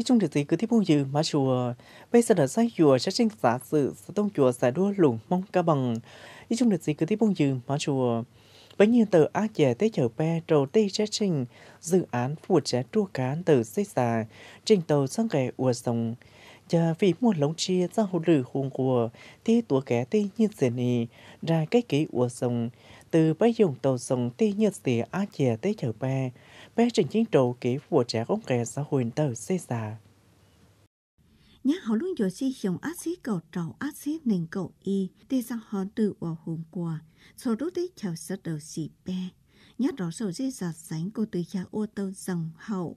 一种日子个地方有马说，bây giờ là sai chùa sẽ sinh giả sự sẽ chùa sẽ đua lủng mong ca bằng. Ý chung được gì cứ tiếp bông dư mà chùa. từ á dẻ tế pe trầu tê sẽ trình dự án phụ trẻ trua cán từ xây xà trình tàu sang kẻ ùa sông. Chờ vì muốn lống chia ra hồ lử hùng của tê tùa kẻ tê như thế ý ra cái kế ùa sông. Từ bấy dùng tàu sông tê như thế á dẻ tế chở pe về trình chiến trụ kỹ của trẻ ông kẻ xã hội tờ xây xà. Nhá họ luôn dựa si dùng ác sĩ cầu trầu ác sĩ nền cầu y, tê sang họ tự vào hôm qua, sau đó tới chào sở đầu xì bè. Nhá rõ sầu dây giả sánh cô từ nhà ô tâu dòng hậu.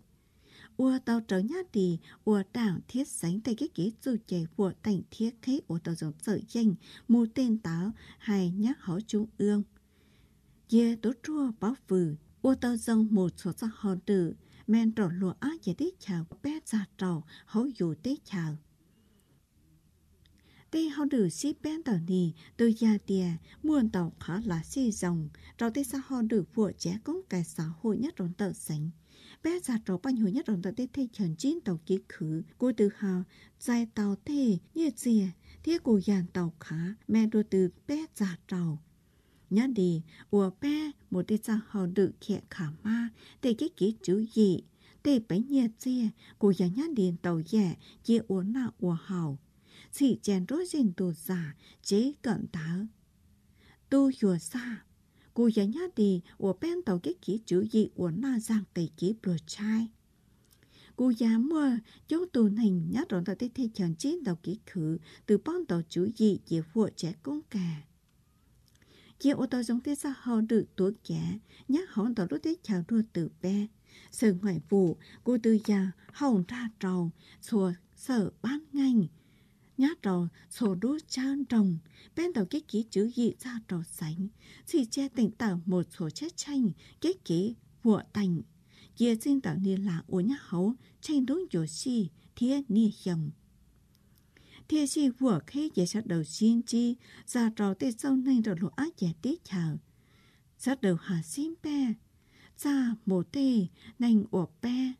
Ua tàu trở nhá đi, ua đảng thiết sánh tay cái kế dù chạy vua thành thiết khế ô tàu dòng sở danh, mù tên táo, hay nhá họ trung ương. Dê tổ chua báo vừa ô tô dân một số sắc hòn tử, men trổ lùa á dễ tế chào bé già trầu hấu dù tế chào. Tế hòn tử xí bên tờ nì, từ gia tìa, muôn tàu khá là xì dòng, rồi tế sắc hòn tử vua trẻ cũng cái xã hội nhất rộn tàu sánh bé già trò bao nhiêu nhất đồng tại tết thay trần chín tàu ký khứ cô tự hào dài tàu thề như dìa thiết cô dàn tàu khá men đua từ bé già trầu nhớ đi ủa bé một đi sang họ được khẽ khả ma để cái kỹ chữ gì để bấy nhiệt chia cô giáo nhớ đi tàu dẻ chia uốn là ủa hào chỉ chèn rối dình tù giả chế cận táo tu hiểu xa cô giáo nhớ đi ủa bên tàu cái kỹ chữ gì uốn là giang tây kỹ bờ chai. cô giáo mua chỗ tù hình nhớ rồi tao tới thế chẳng chế đầu kỹ khử từ bọn tàu chữ gì về vụ trẻ công cả chỉ ô tô giống thế sao họ được tuổi trẻ nhắc họ tỏ lúc thế chào đua từ bé sự ngoại vụ cô tư gia hồng ra trầu sùa sở ban ngành nhát trò sổ đu trang trồng bên đầu kết ký chữ gì ra trò sánh chỉ che tỉnh tạo một số chết tranh kết ký vụa tành kia xin tạo niên là ổ nhá hấu tranh đúng dỗ si thiết ni hiểm thế gì vừa khi dễ sát đầu xin chi ra trò tê sâu nên rồi lụa ác dễ tê chào sát đầu hạ xin bè ra mồ tê nành ổ bè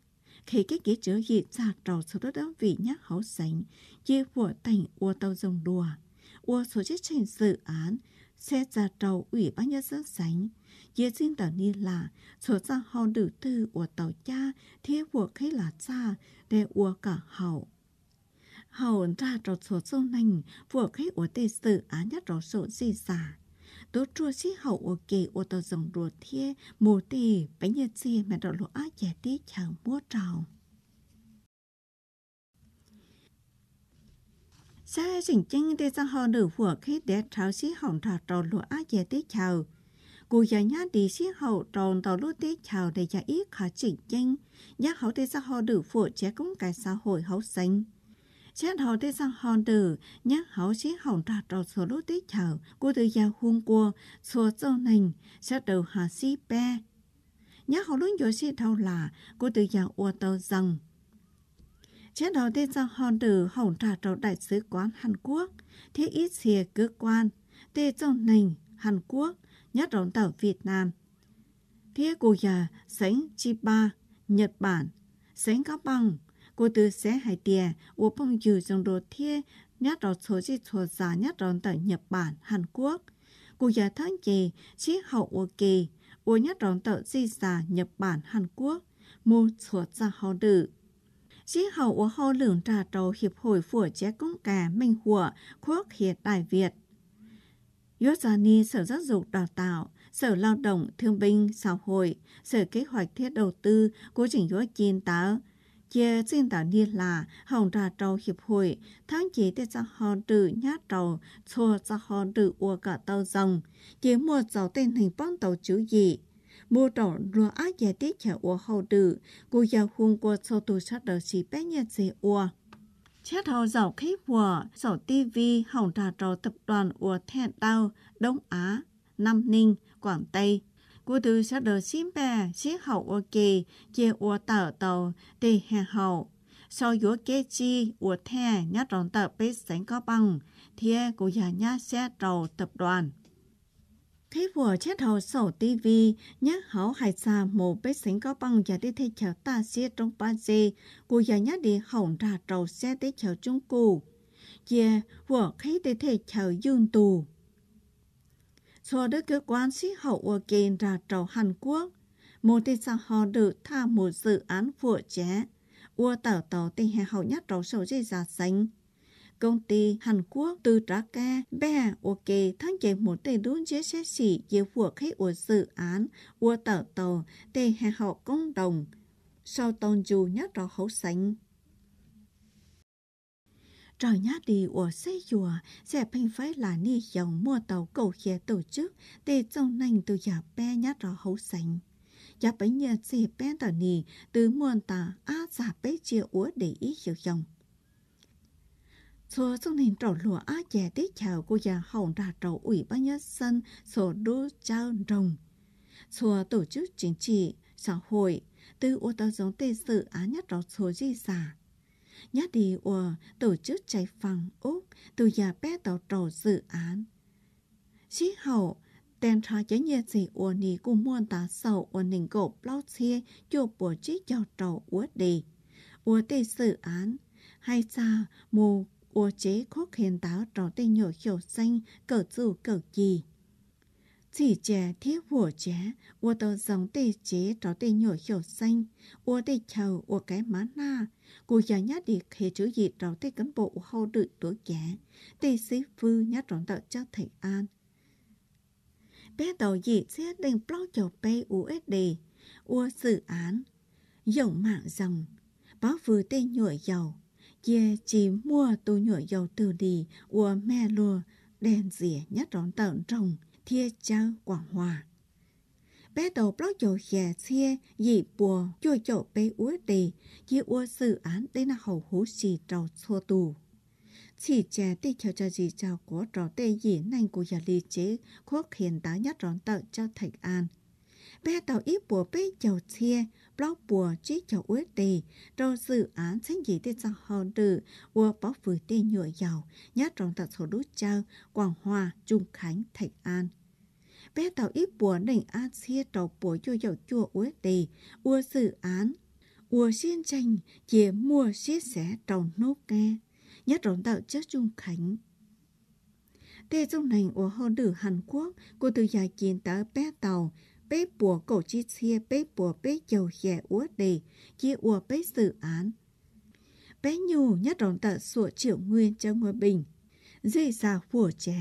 khi cái kế chở gì ra trò số đó đó vì nhắc hậu sánh dễ vừa thành ua tàu dòng đùa ua số chết trình dự án sẽ ra trò ủy ban nhân dân sánh dễ xin tờ ni là số ra hòn đủ tư của tàu cha thế vừa khi là cha để ua cả hậu hầu ra rột số sâu nành vừa khi ổ tê sự á nhất rột số gì giả tố chua xí hậu ổ kê ổ tàu dòng rùa thiê mù tì bánh nhật xì mà đỏ lỗ á giả tí chẳng mua trào xa chỉnh chinh tê sang hò nữ vừa khi đẻ trào xí hậu trào trào lỗ á giả tí chào cụ già nhá đi xí hậu tròn tàu lúa tế chào để giả ít khá chỉnh chinh nhá hậu tê sang hò nữ vừa trẻ cũng cái xã hội hậu xanh xét hào tê sang hòn từ nhắc hào xí hòn ra trò số lô tế chảo của từ gia hung của số châu nành sẽ đầu hà xí bè nhắc hào luôn dối xí thao là của từ gia ua tàu rằng xét hào tê sang hòn từ hòn ra trò đại sứ quán Hàn Quốc thế ít xìa cơ quan tê châu nành Hàn Quốc nhất rộng tàu Việt Nam thế của già sánh chi ba Nhật Bản sánh các băng cô từ sẽ hải địa, ô bông dù dòng đồ thiê, nhát đỏ số chi số giả nhát đỏ tại Nhật Bản, Hàn Quốc. Cô giả tháng chì, chí hậu ô kỳ, ô nhát đỏ tại chi giả Nhật Bản, Hàn Quốc, mô số giả hậu đự. Chí hậu ô hậu lưỡng trà trầu hiệp hội phủa chế công cả minh hùa quốc hiện đại Việt. Yosani Sở Giáo dục Đào tạo, Sở Lao động Thương binh Xã hội, Sở Kế hoạch Thiết đầu tư cố chỉnh Yoshin Táo, giờ trên tạo đi là hồng trà trâu hiệp hội tháng chỉ để cho họ tự nhát trâu cho cho họ tự ua cả tàu rồng chỉ mua dầu tên hình bóng tàu chữ gì mua trâu lúa á giờ tiết chở ua hậu tự, cô giờ hung qua sau tù sát đầu chỉ bé nhật gì ua Chết hồ dầu khí vừa, dầu TV, hồng trà trâu tập đoàn ua thẹn tàu Đông Á, Nam Ninh, Quảng Tây, cô tư sẽ được xin bà, xin hậu ô kì, chê ô tờ tờ tì hè hậu. Sau yếu kê chi, ô thè, nhát rộng tờ bế sánh có băng thìa cô già nhát xe trầu tập đoàn. Thế vừa chết hậu sổ tivi, nhát hậu hải xa mù bế sánh có băng và đi thay chào ta xe trong ba dê, cô già nhát đi hỏng ra trầu xe tới chào trung cụ. Chê, vừa thấy tới thay chào dương tù cho đức cơ quan sĩ hậu của kênh ra trầu Hàn Quốc. Một tình sang họ được tha một dự án vụ trẻ, Ua tàu tàu tình hệ hậu nhất trầu sầu dây giả sánh, Công ty Hàn Quốc từ trả ca bè ok thắng chế một tề đốn chế xét xỉ dễ vụ khi ua dự án ua tàu tàu tề hệ hậu công đồng. Sau tôn dù nhất trầu hậu sánh rồi nhá đi ở xây chùa sẽ bình phải là ni dòng mua tàu cầu khía tổ chức để trong nành từ nhà bé nhát rõ hấu sành giả bấy nhờ gì bé tờ nì từ muôn tà á giả bấy chia úa để ý hiểu dòng số trong nền trổ lụa á trẻ tí chào của nhà hồng ra trổ ủy ban nhân dân số đô trao rồng số tổ chức chính trị xã hội từ ô tàu giống tê sự á nhất rõ số di sản nhá đi ủa tổ chức chạy phòng Úc từ nhà bé tàu trổ dự án. Chí hậu, tên trò chế nhiệt dị ủa nì cùng muôn tá sầu ủa nình gộp lao chia cho bổ chí cho trổ ủa đi. Ủa tê dự án, hay cha mù ủa chế khúc hiền tạo trổ tê nhỏ hiểu xanh cờ dù cờ gì chỉ trẻ thiết của trẻ, ua tàu giống tê chế trò tê nhỏ hiểu xanh, ua tê chầu ua cái má na, cụ già nhá đi khế chữ gì trò tê cán bộ hậu đự tuổi trẻ, tê sĩ phư nhá trọn tạo cho thầy an. Bé tàu dị sẽ đình blog cho bê USD, ua dự án, dòng mạng dòng, báo vừa tê nhỏ dầu, dê chỉ mua tô nhỏ dầu từ đi, ua mẹ lùa, đèn dìa nhát rón tợn trồng, quảng hòa bé đầu blog dầu khè xe dị bùa chua chậu bé úa đề chỉ úa sự án đến là hầu hú xì trầu xua tù chỉ trẻ tê cho cho gì chào của trò tê dị nành của nhà lý chế quốc hiền tá nhất rón tợ cho thạch an bé đầu ít bùa bê dầu xe blog bùa chế chậu ế tì, rồi dự án sáng dị tên sang hòn tử, bùa bó vừa tê nhựa giàu nhát trong tạc số đút châu, Quảng Hòa, Trung Khánh, Thạch An. Bé tàu ít bùa nỉnh an xia tàu bùa cho dầu chùa ế tì, ua dự án, ua xin tranh, chế mua xiết xé tàu nốt nghe, nhát trong tạo chất Trung Khánh. Tê trong nành của hòn tử Hàn Quốc, cô từ dài chiến tới bé tàu, bế bùa cổ chi chia bế bùa bế dầu khẻ úa đề, chia ua bế dự án. Bé nhù nhất rộng tợ sủa triệu nguyên cho ngôi bình, dễ xà phùa ché.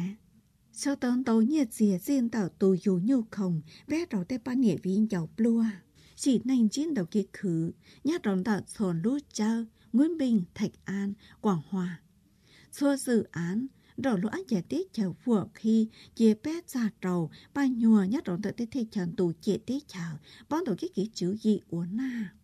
Sau tón tấu nhiệt dìa riêng tạo tù dù nhu khổng, bé rộng tê ba nghĩa viên dầu blua. Chỉ nành chiến đầu kỳ khứ, nhất rộng tợ sồn lút cho Nguyễn Bình, Thạch An, Quảng Hòa. Xua dự án, rồi lúa giờ tiết chờ vừa khi về bé ra trầu ba nhùa nhất rồi tới thế trần tù chế tiết chờ bón tổ kết kỹ chữ gì uốn na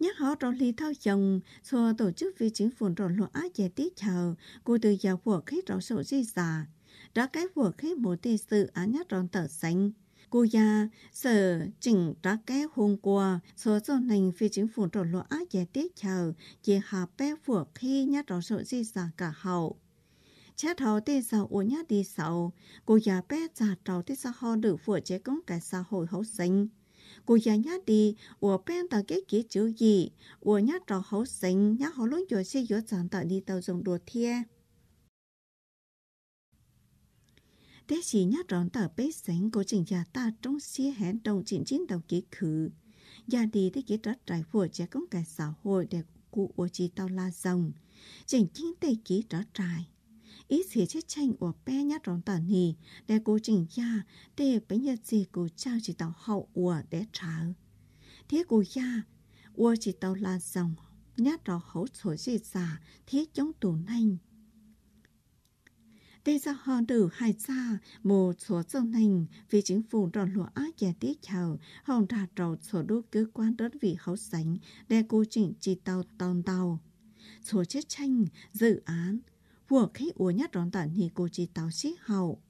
nhất họ rộn lì thao chồng xua tổ chức vì chính phủ rộn lúa giờ tiết chờ cô từ giờ vừa khi rộn sổ di già đã cái vừa khi một tỷ sự án nhất rộn tờ xanh cô ya sở chỉnh đã kế hôm qua số do nành phi chính phủ trộn lộ á giải tiết chờ chỉ hạ bé vừa khi nhát rõ sự di sản cả hậu chát hậu tê sao uống nhát đi sau cô ya bé già trâu tê sao họ được vừa chế công cả xã hội hậu sinh cô ya nhát đi ủa bên ta cái kia chữ gì ủa nhát trò hậu sinh nhát họ luôn cho xe giữa chẳng tại đi tàu dùng đồ thiê thế chỉ nhát rón tờ bế sánh của trình gia ta trong xia hẹn đồng chỉnh chiến đầu kỹ khử. Gia đi thế kỹ trách trải vừa trẻ công cả xã hội để cụ ổ chỉ tao la dòng. Chỉnh chiến tây kỹ trách trải. Ý xỉa chết tranh của bé nhát rón tờ nì để cụ trình gia để bế nhật gì cụ trao chỉ tao hậu ủa để trả. Thế cụ gia ủa chỉ tao la dòng nhát rõ hậu sổ gì giả thế chống tù nanh. Tê ra họ đử hai xa, một số dân nành, vì chính phủ đòn lụa á giải tiết chào, hòn ra trầu số đô cơ quan đơn vị hậu sánh, để cố chỉnh chỉ tàu tòn tàu. Số chết tranh, dự án, vừa khi ua nhất rón tản thì cô chỉ tàu xí hậu.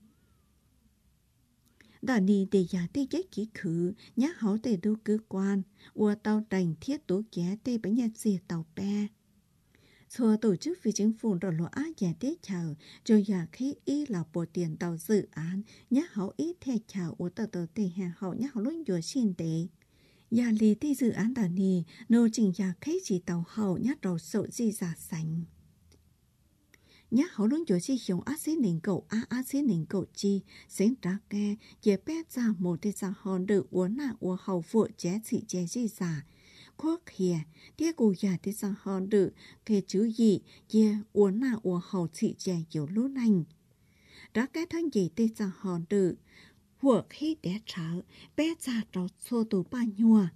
Đã đi để giả tê chết ký khứ, nhắc hậu tê đô cơ quan, ua tàu đành thiết tố ké tê bánh nhạc dìa tàu bè cho tổ chức phi chính phủ rồi lo á giả tế chào, cho giả khi y là bộ tiền tàu dự án, nhá hảo ý thè chào ủ tờ tờ tề hạ hậu nhá hảo luôn vừa xin tế. Giả lý tê dự án tờ nì, nô trình giả khi chỉ tàu hậu nhá đầu sổ di giả sánh nhà hậu luôn chỗ chi hiếu á xí nền cầu á á xí nền cầu chi xén ra kè chế bé ra một thế ra hòn được uốn nà uốn hậu phụ chế chỉ chế chi giả quốc hìa, tiếc cụ già tế sang hòn đự, kể chữ gì, dìa uốn nà uốn hầu chị trẻ yếu lũ nành. Đó cái thân gì tế sang hòn đự, hùa khi để trở, bé già trò xô tù ba nhua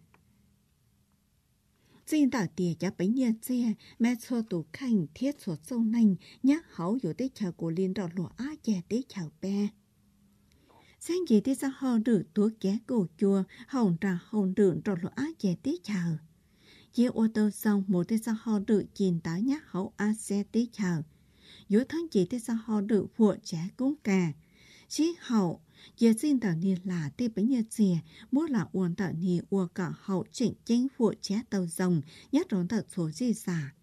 Xin tạo tìa cho bánh nhân xe, mẹ xô tù khảnh thiết xô sâu nành, nhắc hấu yếu tế chờ của liên đỏ lụa á trẻ tế chờ bé sáng dì tí sao hò rử tố ké cổ chùa hồng ra hồng rượn rồi lỗ á dè tí chào chế ô tô xong một tên sao họ được chìm tá nhát hậu a xe tí chào. Dũ thân chỉ tên sao họ được phụ trẻ cúng cả. Chí hậu, giờ xin tạo niên là tê bánh nhật dìa, muốn là uồn tạo niên uồn cả hậu chỉnh chính phụ trẻ tàu rồng, nhất rốn tạo số gì giả.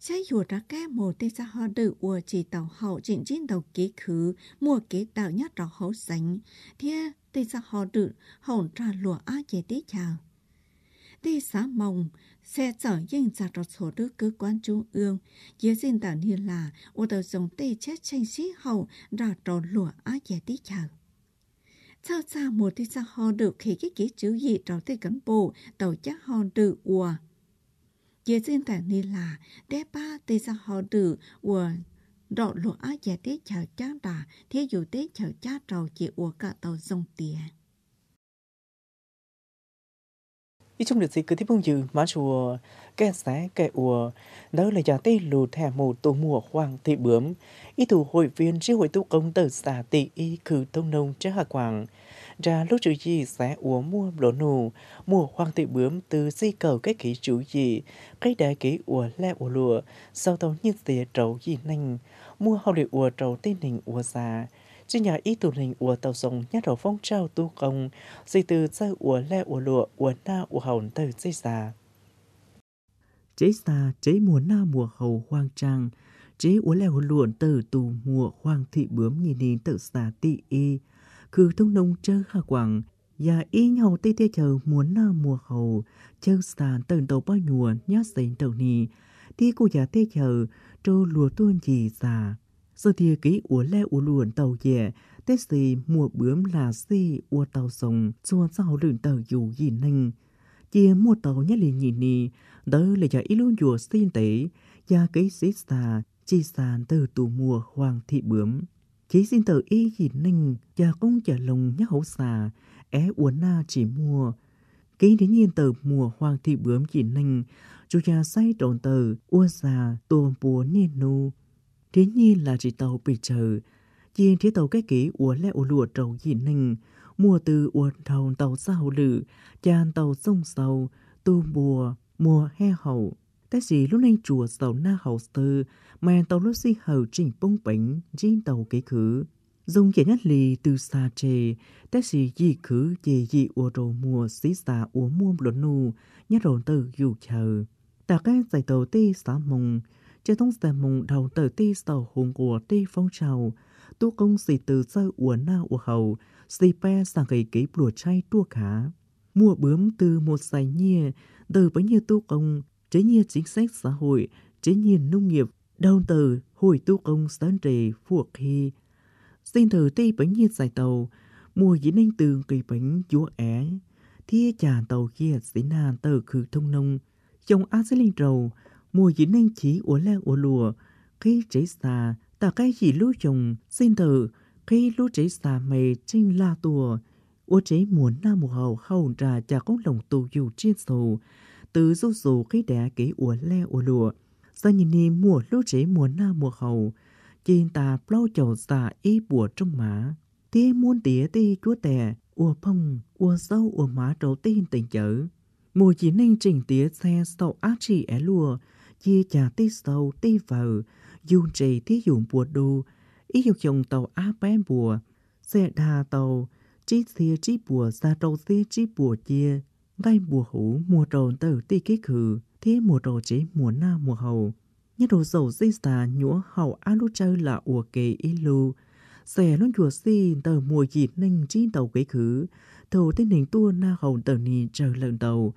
Sẽ dù ra cái một tên sao họ được uồn chỉ tàu hậu chỉnh chính tàu ký khứ, mua ký tàu nhất rõ hậu sánh. Thế tên sao họ được hậu trả lụa a chế tí chào tê xá mong xe chở yên giả đọc số đức cơ quan trung ương dưới dân đảng như là ô đầu dòng tê chết tranh sĩ hậu ra trò lụa á dẻ tí chờ sau ra một tí xa ho được khi cái kỹ chữ gì trò tê cán bộ tàu chắc ho được ùa dưới dân đảng như là đế ba tê xa ho được ùa đọ lụa á dẻ tí chờ chắc đà thế dù tê chờ chắc trò chỉ ùa cả tàu dòng tiền chúng được gì cứ bung 이쪽에서 chùa 태풍주 xé 깨사 깨우어 đó là giả tây lù thẻ mù tổ mùa hoàng thị bướm y thủ hội viên tri hội tu công tờ xả tỷ y cử tông nông chế hạ quảng ra lúc chủ gì xé uống mua lỗ nù mùa hoàng thị bướm từ di cầu cái kỹ chủ gì cái đại kỹ ủa le ủa lụa sau tàu như tìa trầu gì nành mua hậu liệu ủa trầu tây nình ủa già chỉ nhà ý tù hình ủa tàu sông nhát đầu phong trào tu công, dì từ dơ ủa lẹ ủa lụa ủa na ủa hồng từ dây xà. Chế xà, chế mùa na mùa hầu hoang trang, chế ủa lẹ ủa lụa từ tù mùa hoang thị bướm nhìn nín tự xa tị y, cứ thông nông chơi hà quảng, và y nhau tê tê chờ mùa na mùa hầu, chơi xà từ đầu bao nhùa nhát dành đầu nì, tí cô già tê chờ trô lùa tuôn gì xà giờ thì ký ủa lê ủa luồn tàu dẻ tết gì mùa bướm là gì ủa tàu sông cho sao lượn tàu dù gì ninh chia mùa tàu nhá lì nhìn nì đó là giờ ít luôn chùa xin tế và ký xí xà chi sàn từ tù mùa hoàng thị bướm chỉ xin tờ y gì ninh cha công trả lòng nhá hậu xà é uốn na chỉ mùa ký đến nhiên tờ mùa hoàng thị bướm chỉ ninh chú cha say trộn tờ ua xà tuồng búa niên nu thế nhi là chỉ tàu bị chờ chỉ thế tàu cái kỹ ủa lẽ ủa lụa trầu dị ninh mùa từ ủa thầu tàu sao lử chàn tàu sông sầu tu bùa mùa he hậu ta gì lúc nay chùa sầu na hậu tư mà tàu lúc si hậu trình bông bánh trên tàu cái khứ dùng chỉ nhất lì từ xa chê ta gì dị khứ dì dị ủa đồ mùa xí xa ủa muôn luận nu nhát rộn từ dù chờ ta cái giải tàu tê xá mùng chỉ thông sẽ mùng đầu tới ti sầu hùng của ti phong trào. Tu công sĩ từ sơ ủa na ủa hầu, sĩ pe sang gây kế bùa chay tua khá. Mùa bướm từ một giải nhia, từ với nhiêu tu công, chế nhiêu chính sách xã hội, chế nhiêu nông nghiệp, đầu từ hồi tu công sơn trì phuộc khi. Xin thử ti bấy nhiêu giải tàu, mùa dĩ ninh từ kỳ bánh chúa é. Thia chà tàu kia sĩ nà tờ khử thông nông, chồng á sẽ linh trầu, mùa dĩ nên chỉ ủa la ủa lùa, khi trẻ xà tà cái gì lũ chồng, xin thử, khi lũ trẻ xà mày trên la tùa, ủa trẻ muốn na mùa hầu khâu ra chả có lòng tù dù trên sầu, từ dù dù khi đẻ kỹ ủa le ủa lùa, ra nhìn đi mùa lũ trẻ muốn na mùa hầu, trên ta bao chầu xà y bùa trong má. Tía muôn tía tì chúa tè, ủa phong, ủa sâu ủa má trấu tên tình chữ Mùa chỉ nên trình tía xe sau ác trì é lùa, chia chả tí sâu tí vợ, dù trì tí dụng bùa đu, ý dục dùng tàu á bé bùa, xe đà tàu, trí xìa trí bùa xa đầu xìa trí bùa chia, ngay bùa hủ mùa trồn từ tí kế khử, thế mùa trồ chỉ mùa na mùa hầu. Nhất đồ dầu di xà nhũa hầu á lú chơi là ủa kê ý lưu, xe luôn chùa xì tờ mùa dịt ninh trí tàu kế khử, thầu tên nền tua na hầu tờ nì trời lần tàu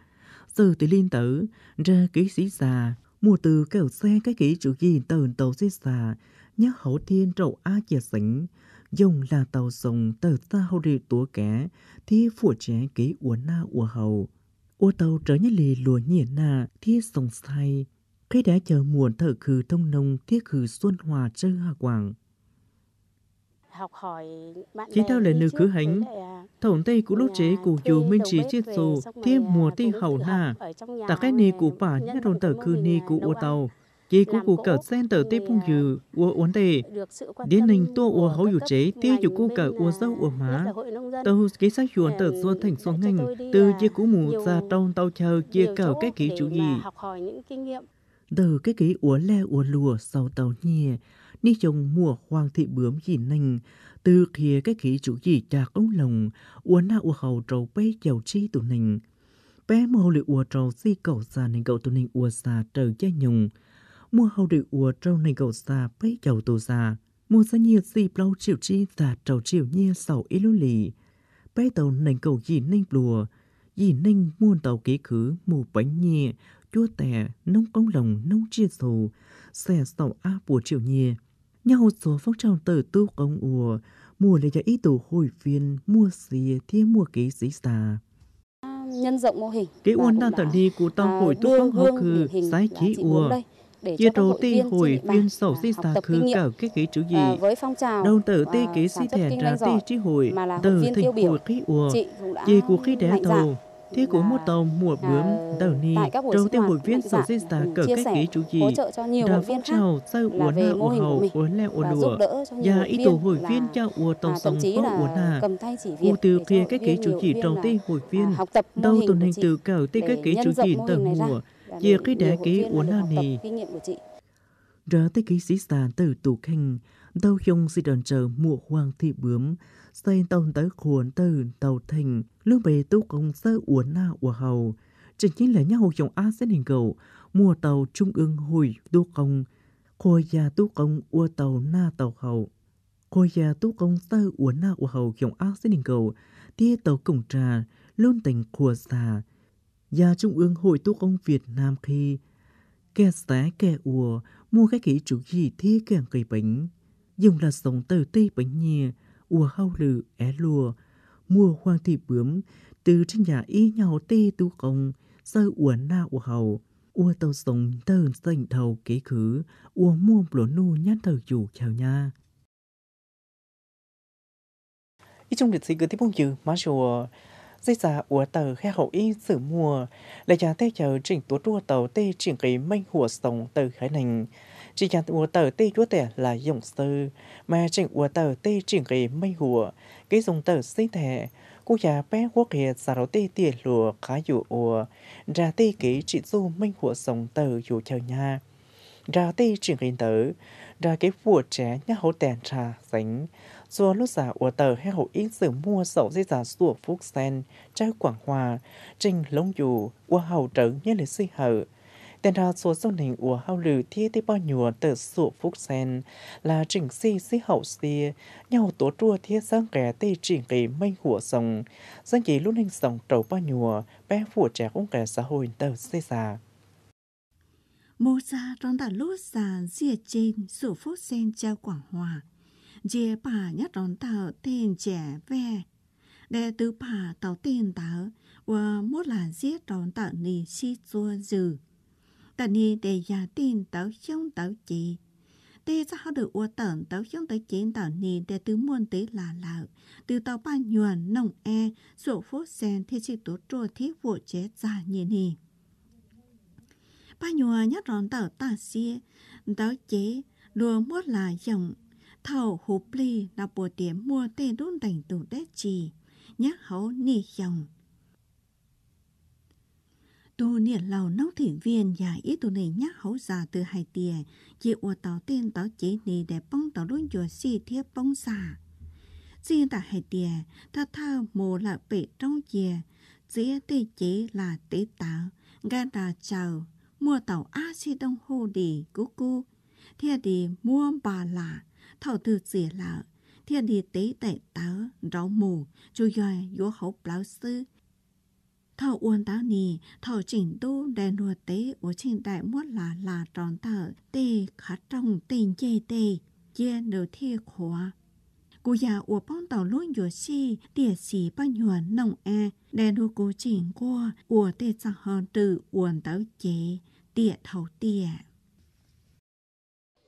giờ tùy liên tử, ra ký sĩ già, mùa từ kẻo xe cái kỹ chủ gì từ tàu xí xà, nhớ hậu thiên trậu a chìa sánh, dùng là tàu sông từ xa hậu rì tố ké, thì phụ trẻ kỹ uốn na ua hậu. Ua tàu trở nhớ lì lùa nhiễn na, thì sông say. Khi đã chờ muộn thở khử thông nông thiết khử xuân hòa chơi hà quảng, khi theo lời nữ cứ hánh, à, thổng tây của lúc chế của dù minh trí chiết dù thiêm à, mùa ti hậu nà, tà cái nì của bà nhất hồn tờ cư nì của ô tàu. Chỉ của cụ cờ sen tờ tê bung dư ua uốn tê. Điên ninh tua ua hậu dụ chế tê dù cụ cờ ua dâu ua má. Tờ hù kế sách yuan tờ xuân thành xuân ngành, từ à, chia cú mù ra trong tàu chờ chia cờ cái kỹ chủ gì. Từ cái kỹ ua le ua lùa sau tàu nhẹ, ni chồng mùa hoàng thị bướm gì nành từ kia cái khí chủ gì chạc ông lồng uốn na ua hầu trầu bê chầu chi tụ nành bé mô lì ua trầu si cầu xa nành cầu tụ nành ua xa trời cha nhùng mua hầu lì ua trầu nành cầu xa bê chầu tụ xa mua xa nhiều si bao chiều chi xa trầu chiều nhia sầu ý lưu lì bé tàu nành cầu gì nành lùa gì nành muôn tàu ký khứ mù bánh nhẹ chua tè nông công lòng nông chia sầu xè sầu a bùa triệu nhẹ nhau số phong trào tử tu công ùa mùa lấy cho ý tổ hội viên mua xì thi mua ký xí xà nhân rộng mô hình cái uốn đang tận đi của tông à, hội tu phong hậu cử giải trí ùa chia đầu ti hồi viên sổ si xà khứ cả cái kỹ chữ à, gì với phong trào đầu tử à, ti kỹ si thẻ ra ti trí hồi từ thành hội khí ùa chia của khí đá thầu Thế cũng một tàu mùa bướm đầu ni trâu tiêu hội viên sổ sinh giả cờ cách ký chú gì đã phong trào sau uốn hạ uốn hầu uốn leo uốn đùa và ý tổ à, hội viên à, cho uốn tàu sông có uốn hạ u từ kia cách ký chú gì trâu tiêu hội viên đâu tuần hành từ cờ tiêu cách ký chú gì tàu mùa chia cái đá ký uốn hạ nì ra tới ký sĩ sản từ tù khanh đâu không si đòn chờ mùa hoàng thị bướm xây tàu tới khuôn từ tàu thành lương bề tu công sơ uốn na của hầu chỉ chính là nhau dòng a sẽ hình cầu mua tàu trung ương hồi tu công khôi gia tu công ua tàu na tàu hầu khôi gia tu công sơ uốn na của hầu dòng a sẽ hình cầu tia tàu cổng trà luôn tình của xà gia trung ương hội tu công việt nam khi kẻ xé kẻ ùa mua cái kỹ chủ gì thi kẻ cây bánh dùng là sống từ tây bánh nhì ua hâu lự é lùa, mua hoang thị bướm, từ trên nhà y nhau tê tu công, sơ ua na ua hầu, ua tàu sống tờ sành thầu kế khứ, ua mua lúa nu nhát thờ chủ chào nha. Ý trong lịch sử gửi tiếp bông chữ má chùa, dây giả ua tờ khe hậu y sử mùa, là nhà tê chờ chỉnh tố đua tàu tê chỉnh cái manh hùa sống tờ khái nành, chỉ nhận ủa tờ tê chúa tẻ là dụng sư mà chỉnh ủa tờ tê chỉnh cái mây hùa cái dùng tờ sinh thể cô già bé quốc hệ giả đầu tê tiền lùa khá dụ ủa ra tê ký chỉ du mây hùa sống tờ dù chờ nha ra tê chỉnh cái tờ ra cái vua trẻ nhá hậu tèn trà sánh dù lúc giả ủa tờ hay hậu ít sử mua sậu dây giả sủa phúc sen trái quảng hòa trình lông dù ủa hậu trở nhân lịch sinh hậu tên ra số sâu nình ủa hao lử thi tế bao nhùa tờ sụ phúc sen là trình si si hậu si nhau tố trua thi sáng kẻ tê trình kỳ mây hủa sông dân kỳ luôn nình sông trầu bao nhùa bé phụ trẻ cũng kẻ xã hội tờ xê xà mô ra rong đà lốt già dìa trên sụ phúc sen treo quảng hòa dìa bà nhát rong tạo tên trẻ ve đệ tứ bà tàu tên táo và mốt là giết đón tạo nì si chua dừ ni để gia tin 但你得家庭到兄到 chị tê ra họ được ua tận tấu trong tới chiến tảo ni để từ muôn tới là lạo từ tàu ba nhuận nông e sổ phố sen thì chỉ tổ trô thiết vụ chế già như nì ba nhuận nhất rón tàu ta xia táo chế đùa mua là dòng thầu hụp ly là bùa tiệm mua tê đun đành tủ đế trì nhắc hấu ni dòng tu niệm lầu nông thiện viên và ý tu này nhắc hậu già từ hai tiền chỉ ua tàu tên tàu chế này để bông tàu luôn chùa si thiết bông xà riêng tại hai tiền ta thơ mù là bị trong chè dĩa tê chế là tế tàu ga đà chào mua tàu a si đông hồ đi cú cú thiệt đi mua bà là thầu từ dĩa lạ thiệt đi tế tệ táo rau mù chú dòi vô hậu báo sư thảo uốn tá nì thảo chỉnh tu đè nùa tế ở trên đại muốt là là tròn tờ tê khá trong tình chê tê chê nửa thê khóa cô già ủa bóng tàu luôn dùa xì tỉa xì bao nhuận nồng e đè nùa cô chỉnh qua ủa tê chẳng hơn từ uốn táo chế tỉa thảo tỉa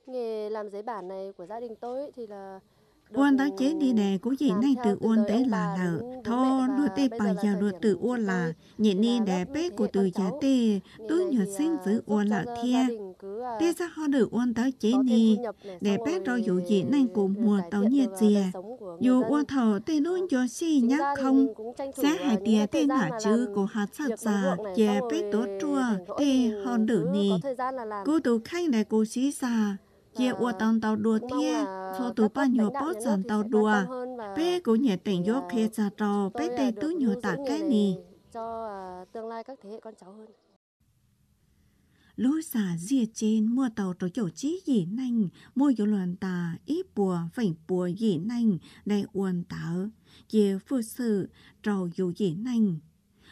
nghề làm giấy bản này của gia đình tôi thì là uôn đã chế đi đề của gì nay từ uôn tế là nợ thô đua tê bà giờ đua từ uôn là nhị ni đề bế của từ giờ tê túi nhỏ sinh giữ uôn lợ thia tê ra họ được uôn tới chế ni để bế rồi dụ gì nay của mùa tàu nhiệt dìa dù uôn thầu tê luôn cho si nhắc không sẽ hại tìa tê nả chứ của hạt sạc già dè bế tố chua tê hòn đử ni cô tù khanh này cô xí xà ye ua tàu tàu đùa tia phô tù ba nhùa bó giòn tàu đùa bé cổ nhẹ tỉnh vô ờ, khe ra trò bé tê tứ nhùa tạ cái nì cho ờ, tương lai các thế hệ con cháu hơn lối xả dìa trên mua tàu trò chỗ chí dì nành mua dỗ loàn tà ít bùa phảnh bùa dì nành đầy uồn táo dìa phụ sự trò dù dì nành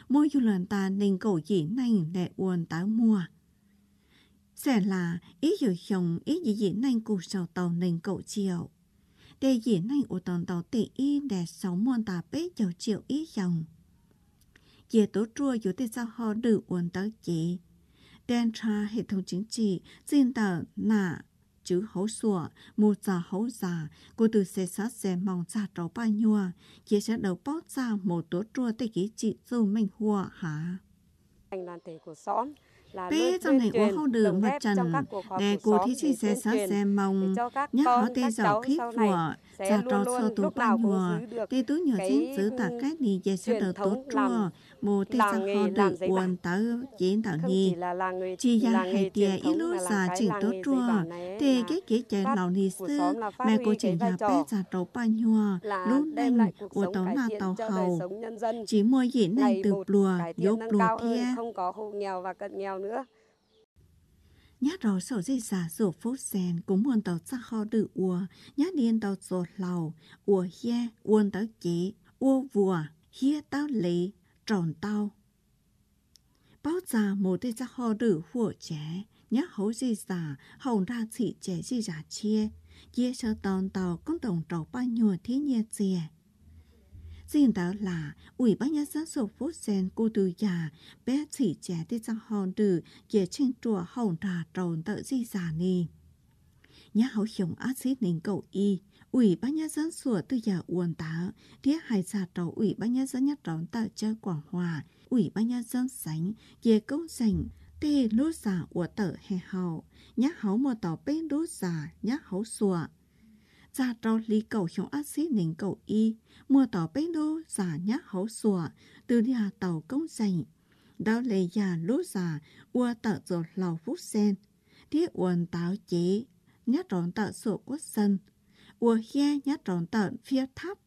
mua dỗ loàn tà nình cổ dì nành đầy uồn táo mua sẽ là ý hiểu chồng ý gì dĩ nành cụ sầu tàu nành cậu chiều. Để dĩ nành ổ tòn tàu tỷ y để sáu môn tà bế chầu chiều ý dòng Dì tố trua dù tế sao họ được uốn tớ chỉ. Đen tra hệ thống chính trị, xin tờ nạ chữ hấu sủa, mù già hấu già, cô từ xe sát xe mong xa trò ba nhua, chia sẽ đầu bót ra một tố trua tế ký chị dù mình hùa hả. Anh là thầy của xóm, Bé trong này uống không được một trần, để cô thí chi sẽ sát xe mong, nhắc hóa tê giàu khí của Giờ trò sơ tù ba nhòa, tê tứ nhỏ chiến giữ tạ cái nì dạy sẽ đỡ tốt chua, mù tê xa khó đợi quần tớ chiến tạo nì. Chỉ ya hay tìa ý lô xà chỉ tốt chua, tê cái kế chạy lão nì sư, mẹ cô chỉ nhà bé già trò ba nhòa, lúc đêm của tàu nà tàu hầu. Chỉ mua dĩ này từ bùa, dốt bùa kia. Không có hộ nghèo và cận nghèo nữa nhát rò sổ dây giả rổ phố sen cũng muốn tàu ra kho đự ua nhát điên tàu rổ lầu ua hie uôn tàu chế ua vùa hie tàu lì tròn tàu bao giờ một tên ra kho đự hùa trẻ nhát hổ dây giả hồng ra thị trẻ dây giả chia chia sơ tòn tàu cũng đồng trầu ba nhùa thế nhẹ dìa xin đó là Ủy ban nhân dân số phố sen cô tư già bé chỉ trẻ đi sang hòn từ chế trên chùa hồng trà tròn tợ di già nì. Nhà hậu hiểm á sĩ nín cầu y, Ủy ban nhân dân sủa tư già uồn tá, thiết hải giả trầu Ủy ban nhân dân nhất trón tợ chơi Quảng Hòa, Ủy ban nhân dân sánh, chế công sành, tê lúa già của tợ hè hậu, nhà hậu mò tàu bên lúa già nhà hậu sủa ra rau lì cầu hiểu ác sĩ nền cầu y, mua tỏ bế đô giả nhát hấu sủa, từ nhà tàu công dành. Đau lệ già lũ giả, ua tợ rồi lầu phúc sen, thiết uồn táo chế, nhát rộn tợ sổ quốc sân, ua khe nhát rộn tợ phía thấp.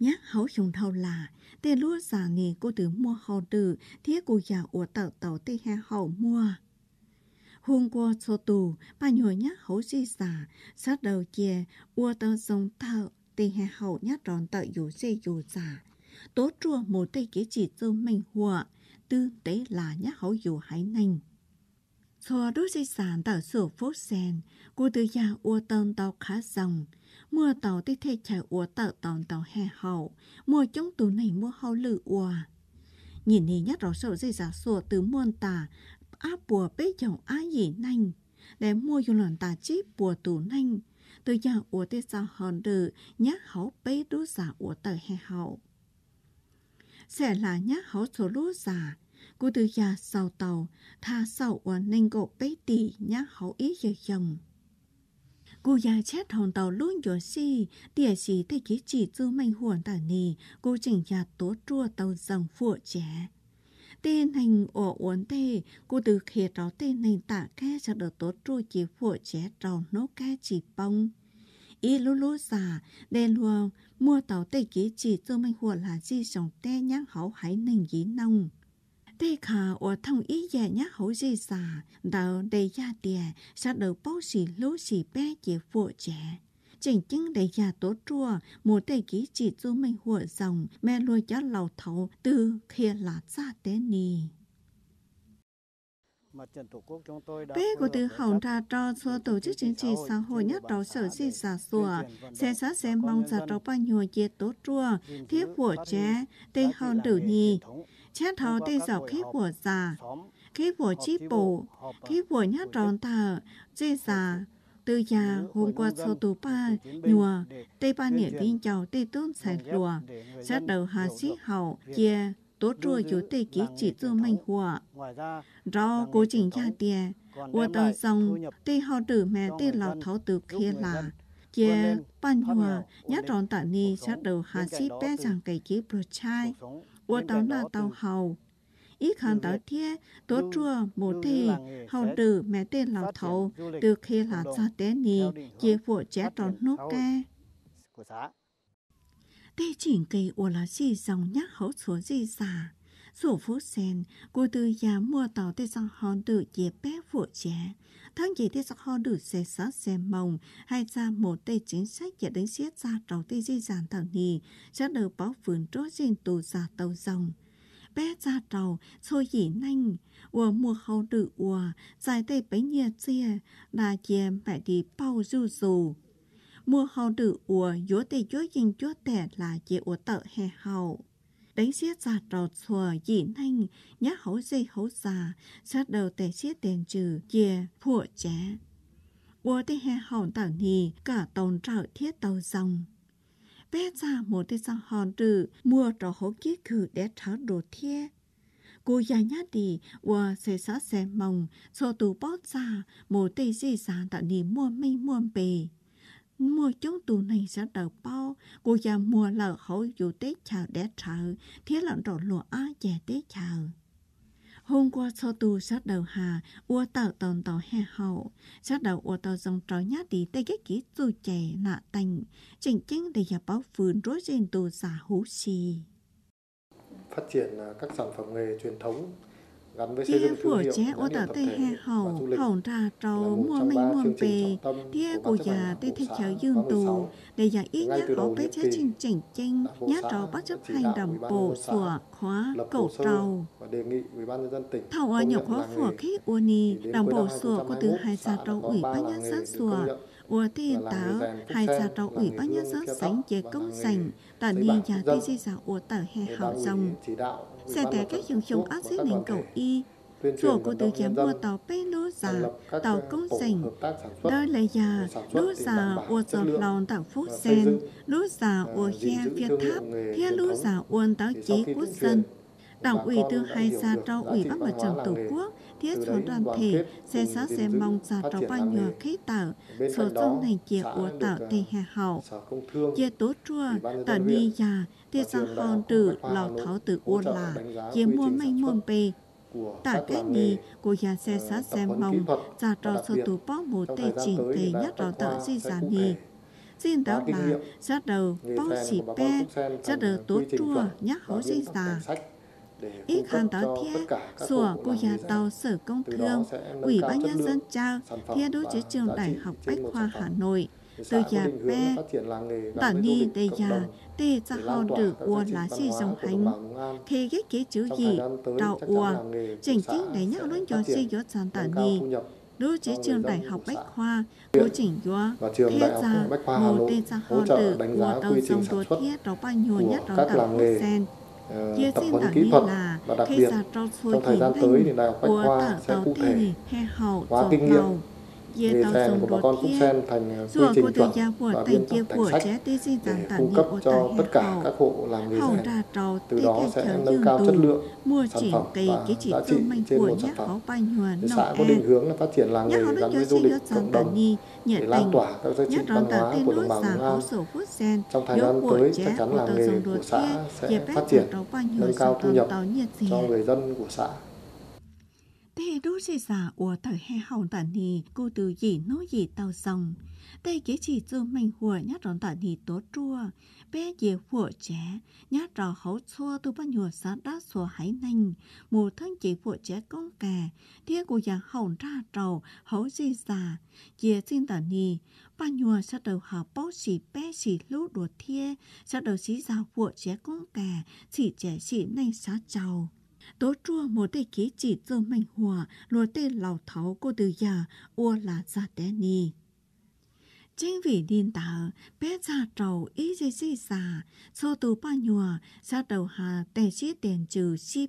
Nhát hấu dùng thâu là, tê lúa giả nì cô tử mua hầu tử, thiết cô già ua tợ tàu tê hè hậu mua hung qua cho tù bà nhỏ nhát hấu gì xả sát đầu chè ua tơ giống thợ tì hè hậu nhát rón tợ dù gì dù giả tố chua một tay kế chỉ dâu mình hùa tư tế là nhát hậu dù hải nành cho đốt di sản tờ sổ phốt sen cô tư gia ua tơn tàu khá dòng mưa tàu tê thê chạy ua tờ tàu tàu hè hậu mùa chống tù này mua hậu lự ua nhìn này nhát rõ sổ dây giả sổ từ muôn tà áp bùa bế chồng á dì nành, để mua dùng lần tà chế bùa tù nành, từ giờ ủa tê xa hòn đừ, nhá hấu bế đú giả ủa tờ hè hậu. Sẽ là nhá hấu số lú giả, cô từ giờ sau tàu, tha sau ủa nành gộ bế tỷ nhá hấu ý dời dòng cô già chết hòn tàu luôn gió si tỉa xì tay chỉ chỉ tư manh huồn tả nì cô chỉnh nhà tố trua tàu dòng phụ trẻ tên hành ổ uốn tê, cô từ khía đó tên hành tả khe cho đỡ tốt trôi chỉ phụ trẻ tròn nấu khe chỉ bông. Ý lũ lũ giả, đen luồng, mua tàu tê ký chỉ cho mình hùa là gì sống tê nhắc hấu hái nành dí nông. Tê khả ổ thông ý dẹ nhắc hấu gì giả, đào đầy gia tiền sẽ đỡ bó xì lũ xì bé chỉ phụ trẻ chỉnh chính để già tố chua mùa tây ký chỉ du mình hùa dòng mẹ lôi cho lầu thấu từ khi là xa tế nì Bé của từ hỏng ra cho số tổ chức chính trị xã hội nhất đầu sở di giả sủa, xe sát xe mong giả trâu bao nhiêu chế tố chua, thiết của chế, tê hòn tử nhì, chát thó tê dọc khí của giả, khí của chi bộ, khí của nhất tròn thờ, di giả, tư gia hôm qua sau tù ba nhùa tây ba niệm viên chào tây tôm sài lùa sẽ đầu hà sĩ hậu chia tố chua yếu tây ký chỉ tư mạnh hùa do cố trình gia tiền qua tàu dòng tây họ tử mẹ tây lào tháo tử kia là chia ban nhùa nhát tròn tạ ni sẽ đầu hà sĩ bé rằng cái ký bờ trai qua tàu là tàu hầu ít hàng tới thiên tố chua một thị hậu tử mẹ tên lão thầu từ khi là cha tế nhì chỉ vụ trẻ tròn nốt ca tê chỉnh kỳ ô là gì dòng nhắc hậu số gì giả sổ phú sen cô tư nhà mua tàu tê sang hòn tử chế bé vụ trẻ tháng gì tê sang hòn tử sẽ xá xe mông hay ra một tê chính sách để đánh xiết ra trầu tê di giản thẳng nhì sẽ được báo vườn trốt trên tù giả tàu dòng bé ra trầu xôi dĩ nanh ua mùa khâu tự ua dài tay bấy nhiệt chia là chia mẹ đi bao du dù mùa khâu tự ua dúa tay dúa dinh dúa tẻ là chia ua tợ hè hậu đánh xiết ra trầu xùa dĩ nanh nhá hấu dây hấu già sát đầu tay xiết tiền trừ chia phụ trẻ ua tay hè hậu tảo nì cả tồn trợ thiết tàu dòng bé già một đi sang hòn trừ mua trò hố ký cử để thở đồ thiê cô già nhá đi và sẽ xã xe mong so tù bó ra một tây di sản đã đi mua mây mua bề mua chúng tù này sẽ đầu bao cô già mua lợ hậu dù tế chào để thở thế lận rồi lùa á chè tế chào hôm qua cho tù sát đầu hà ua tạo tòn tòn hè hậu sát đầu ua tàu dòng trói nhát đi tay ghét kỹ tù trẻ nạ tành chỉnh chính để giả báo phường rối trên tù giả hú xì phát triển à, các sản phẩm nghề truyền thống Tia của chế ô tờ tê hè hậu hậu ra trâu mua mình mua về, Tia của già tê thê chở dương tù Để giả ít nhất có bế chế trình chỉnh chinh Nhá trầu bắt chấp hành đồng bộ sủa khóa cầu trâu, Thảo ở nhỏ khóa phủa khí ô nì Đồng bộ sủa của từ hai già trâu ủy ban nhân sát sủa của thi táo hai gia trâu ủy ban nhân dân sánh chế công sành tả ni nhà thi di giáo của tả hè hảo dòng sẽ té các trường chống axit nền cầu y chùa của tư chém mua tàu bê lô giả tàu công sành đó là già lô giả ô dọc lòng tàu phúc sen lô giả ô khe việt tháp theo lô giả ô tàu chí quốc dân đảng ủy tư hai gia trâu ủy ban mặt trận tổ quốc thiết xuống đoàn thể xe sát xe mong giả trọc bà nhờ khí tở sổ trong thành chia của tạo tề hè hậu chia tố chua tạo ni già tê sang hòn tử lò tháo tử uôn ờ, là chia mua manh muôn bề tại cái này của nhà xe sát xem mong giả trò sơ tù bó một tê chỉnh tê nhắc trò tợ di giả mì xin đó là ra đầu bó xỉ pe ra đầu tố chua nhắc hấu di giả Ít hàng táo thiết của cô nhà tàu Sở Công Thương, Ủy ban Nhân dân trao thiết đối với trường Đại học Bách Khoa Hà Nội từ nhà bé tản ni đề nhà tê ra hòn được ua lá xì dòng hành khi ghét kế chữ gì đạo ua chỉnh chính để nhau luôn cho xì gió sàn tản ni đối chế trường đại học bách khoa cô chỉnh gió thế ra ngồi tê ra hòn được ua tàu dòng đồ thiết đó bao nhiêu nhất đó tạo sen uh, tập huấn kỹ thuật và đặc biệt trong thời gian tới thì đào học bách khoa sẽ cụ thể hóa kinh nghiệm dê rèn của bà con Phúc Sen thành à, quy trình chuẩn và biên tập thành sách để cung cấp cho tất cả các hộ làm nghề rèn. Từ đó sẽ nâng cao chất lượng sản phẩm và giá trị trên một sản phẩm. Để xã có định hướng là phát triển làng nghề gắn với du lịch cộng đồng để lan tỏa các giá trị văn hóa của đồng bào Nghệ An. Trong thời gian tới, chắc chắn làng nghề của xã sẽ phát triển, nâng cao thu nhập cho người dân của xã tê đu xì giả ua thời hè hồng tản nì cô từ gì nói gì tàu sông tê kế chỉ dư mình hùa nhát rõn tản nì tố chua bé dì hùa trẻ nhát rò hấu xua tu ba nhùa xã đá xua hải nành mù thân chỉ hùa trẻ con cà tía của già hồng ra trầu hấu xì giả dì xin tản nì ba nhùa xã đầu họ bó xì bé xì lú đùa thia xã đầu xí giả hùa trẻ con cà chỉ trẻ xì nành xã trầu tố chua một tê kế chỉ dơ mạnh hòa lùa tê lào tháo cô từ già ua là ra té nì chính vì điên tả bé ra trầu ý dây dây xà so từ ba nhùa ra đầu hà tè chi tiền trừ chi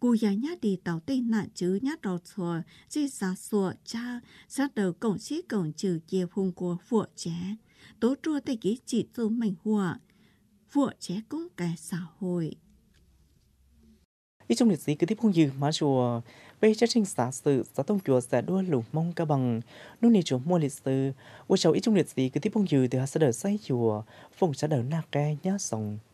cô già nhát đi tàu tây nạn chứ nhát đầu sùa dây xà sùa cha ra đầu cổng chi cổng trừ kia phung của phụ trẻ tố chua tê kế chỉ dơ mạnh hòa phụ trẻ cũng kẻ xã hội ý chung liệt sĩ cứ tiếp phong dư má chùa bây chắc trình xã sự xã tông chùa sẽ đua lủng mong ca bằng nút này chùa mua liệt sư ôi cháu ý chung liệt sĩ cứ tiếp phong dư từ hạ xã đỡ say chùa phòng xã đỡ nạc ke nhá sông.